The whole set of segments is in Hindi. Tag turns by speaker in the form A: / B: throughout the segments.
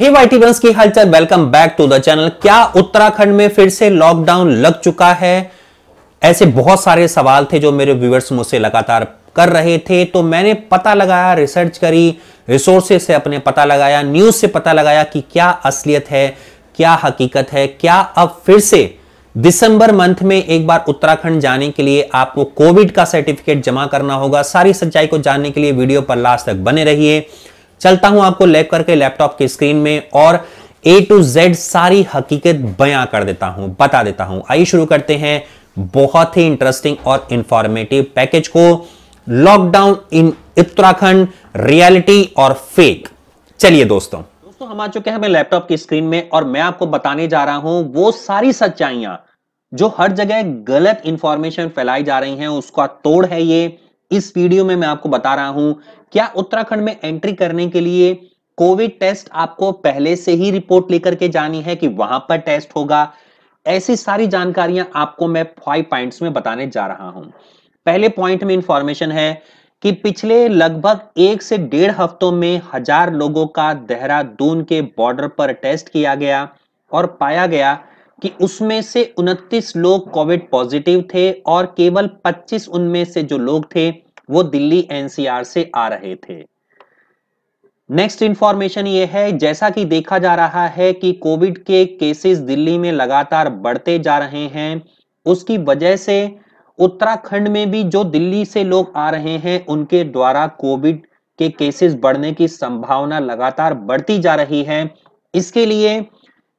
A: हे वाईटी वंश की हालचाल welcome back to the channel क्या उत्तराखंड में फिर से लॉकडाउन लग चुका है ऐसे बहुत सारे सवाल थे जो मेरे व्यूवर्स मुझसे लगातार कर रहे थे तो मैंने पता लगाया रिसर्च करी रिसोर्सेज से अपने पता लगाया न्यूज से पता लगाया कि क्या असलियत है क्या हकीकत है क्या अब फिर से दिसंबर मंथ में एक बार उत्तराखंड जाने के लिए आपको कोविड का सर्टिफिकेट जमा करना होगा सारी सच्चाई को जानने के लिए वीडियो पर लास्ट तक बने रहिए चलता हूं आपको लेकर करके लैपटॉप की स्क्रीन में और ए टू जेड सारी हकीकत बयां कर देता हूं बता देता हूं आइए शुरू करते हैं बहुत ही इंटरेस्टिंग और इंफॉर्मेटिव पैकेज को लॉकडाउन इन उत्तराखंड रियलिटी और फेक चलिए दोस्तों दोस्तों हम आ चुके हैं लैपटॉप की स्क्रीन में और मैं आपको बताने जा रहा हूं वो सारी सच्चाइयां जो हर जगह गलत इंफॉर्मेशन फैलाई जा रही हैं उसका तोड़ है ये इस वीडियो में मैं आपको बता रहा हूं क्या उत्तराखंड में एंट्री करने के लिए कोविड टेस्ट आपको पहले से ही रिपोर्ट लेकर के जानी है कि वहां पर टेस्ट होगा ऐसी सारी जानकारियां आपको मैं फाइव पॉइंट्स में बताने जा रहा हूं पहले पॉइंट में इंफॉर्मेशन है कि पिछले लगभग एक से डेढ़ हफ्तों में हजार लोगों का देहरादून के बॉर्डर पर टेस्ट किया गया और पाया गया कि उसमें से 29 लोग कोविड पॉजिटिव थे और केवल 25 उनमें से जो लोग थे वो दिल्ली एनसीआर से आ रहे थे नेक्स्ट इंफॉर्मेशन ये है जैसा कि देखा जा रहा है कि कोविड के केसेस दिल्ली में लगातार बढ़ते जा रहे हैं उसकी वजह से उत्तराखंड में भी जो दिल्ली से लोग आ रहे हैं उनके द्वारा कोविड के केसेस बढ़ने की संभावना लगातार बढ़ती जा रही है इसके लिए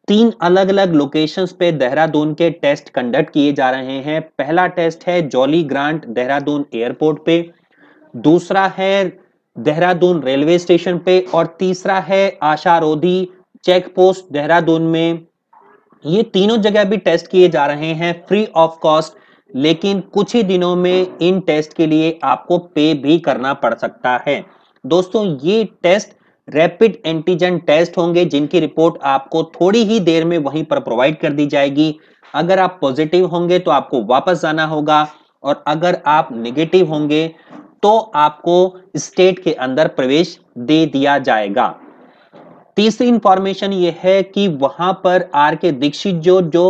A: तीन अलग अलग लोकेशंस पे देहरादून के टेस्ट कंडक्ट किए जा रहे हैं पहला टेस्ट है जॉली ग्रांट देहरादून एयरपोर्ट पे दूसरा है देहरादून रेलवे स्टेशन पे और तीसरा है आशारोधी चेक पोस्ट देहरादून में ये तीनों जगह भी टेस्ट किए जा रहे हैं फ्री ऑफ कॉस्ट लेकिन कुछ ही दिनों में इन टेस्ट के लिए आपको पे भी करना पड़ सकता है दोस्तों ये टेस्ट रैपिड एंटीजन टेस्ट होंगे जिनकी रिपोर्ट आपको थोड़ी ही देर में वहीं पर प्रोवाइड कर दी जाएगी अगर आप पॉजिटिव होंगे तो आपको वापस जाना होगा और अगर आप निगेटिव होंगे तो आपको स्टेट के अंदर प्रवेश दे दिया जाएगा तीसरी इंफॉर्मेशन ये है कि वहां पर आर के दीक्षित जो जो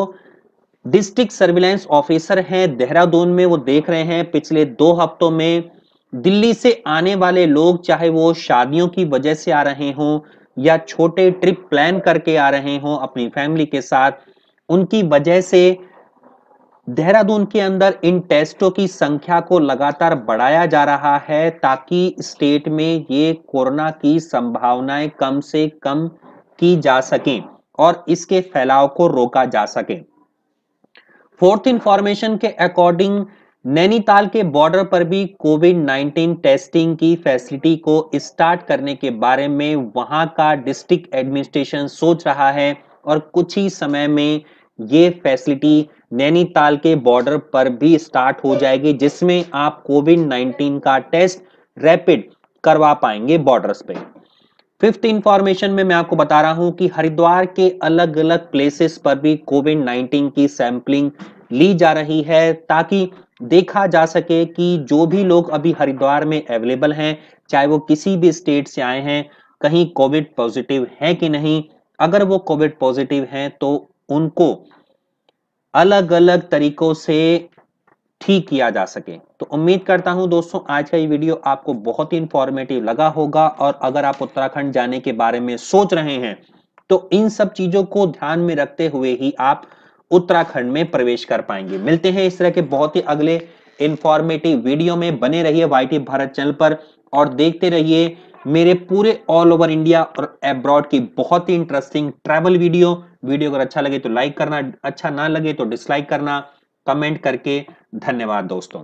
A: डिस्ट्रिक्ट सर्विलेंस ऑफिसर हैं देहरादून में वो देख रहे हैं पिछले दो हफ्तों में दिल्ली से आने वाले लोग चाहे वो शादियों की वजह से आ रहे हों या छोटे ट्रिप प्लान करके आ रहे हों अपनी फैमिली के साथ उनकी वजह से देहरादून के अंदर इन टेस्टों की संख्या को लगातार बढ़ाया जा रहा है ताकि स्टेट में ये कोरोना की संभावनाएं कम से कम की जा सकें और इसके फैलाव को रोका जा सके फोर्थ इंफॉर्मेशन के अकॉर्डिंग नैनीताल के बॉर्डर पर भी कोविड 19 टेस्टिंग की फैसिलिटी को स्टार्ट करने के बारे में वहां का डिस्ट्रिक्ट एडमिनिस्ट्रेशन सोच रहा है और कुछ ही समय में ये फैसिलिटी नैनीताल के बॉर्डर पर भी स्टार्ट हो जाएगी जिसमें आप कोविड 19 का टेस्ट रैपिड करवा पाएंगे बॉर्डर्स पे फिफ्थ इंफॉर्मेशन में मैं आपको बता रहा हूं कि हरिद्वार के अलग अलग प्लेसेस पर भी कोविड 19 की सैंपलिंग ली जा रही है ताकि देखा जा सके कि जो भी लोग अभी हरिद्वार में अवेलेबल हैं चाहे वो किसी भी स्टेट से आए हैं कहीं कोविड पॉजिटिव है कि नहीं अगर वो कोविड पॉजिटिव हैं तो उनको अलग अलग तरीकों से ठीक किया जा सके तो उम्मीद करता हूं दोस्तों आज का ये वीडियो आपको बहुत ही इंफॉर्मेटिव लगा होगा और अगर आप उत्तराखंड जाने के बारे में सोच रहे हैं तो इन सब चीजों को ध्यान में रखते हुए ही आप उत्तराखंड में प्रवेश कर पाएंगे मिलते हैं इस तरह के बहुत ही अगले इंफॉर्मेटिव वीडियो में बने रहिए वाईटी भारत चैनल पर और देखते रहिए मेरे पूरे ऑल ओवर इंडिया और एब्रॉड की बहुत ही इंटरेस्टिंग ट्रैवल वीडियो वीडियो अगर अच्छा लगे तो लाइक करना अच्छा ना लगे तो डिसलाइक करना कमेंट करके धन्यवाद दोस्तों